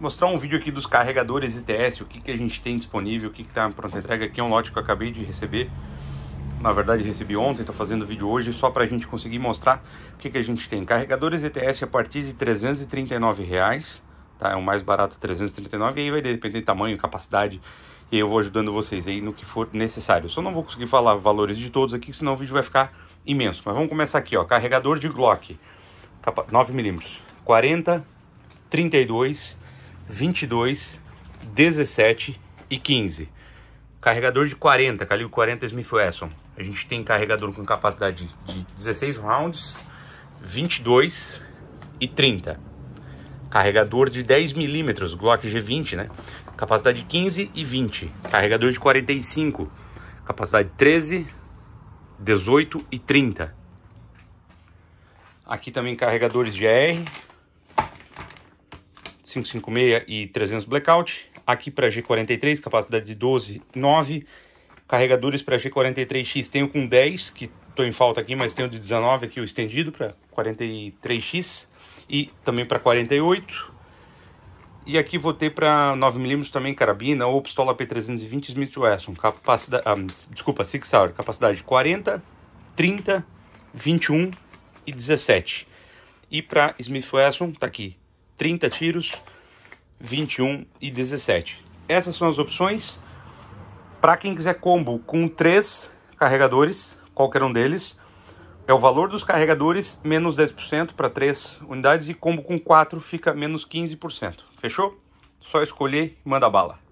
mostrar um vídeo aqui dos carregadores ITS, o que, que a gente tem disponível, o que está pronto pronta entrega. Aqui é um lote que eu acabei de receber. Na verdade, recebi ontem, estou fazendo vídeo hoje só para a gente conseguir mostrar o que, que a gente tem. Carregadores ETS a partir de R$ 339, reais, tá? é o mais barato, 339 e aí vai depender do tamanho, capacidade, e eu vou ajudando vocês aí no que for necessário. Só não vou conseguir falar valores de todos aqui, senão o vídeo vai ficar imenso. Mas vamos começar aqui, ó. carregador de Glock, 9mm, 40, 32 22, 17 e 15. Carregador de 40, calibre 40 Smith Wesson. A gente tem carregador com capacidade de 16 rounds, 22 e 30. Carregador de 10 milímetros, Glock G20, né? Capacidade de 15 e 20. Carregador de 45, capacidade 13, 18 e 30. Aqui também carregadores de R, 556 e 300 blackout. Aqui para G43, capacidade de 12, 9. Carregadores para G43X tenho com 10, que estou em falta aqui, mas tenho de 19 aqui o estendido para 43X e também para 48. E aqui vou ter para 9mm também carabina ou pistola P320 Smith Wesson. Ah, capacidade, desculpa, Six Hour, capacidade 40, 30, 21 e 17. E para Smith Wesson tá aqui 30 tiros, 21 e 17. Essas são as opções. Para quem quiser combo com três carregadores, qualquer um deles, é o valor dos carregadores menos 10% para três unidades e combo com quatro fica menos 15%. Fechou? Só escolher e manda bala.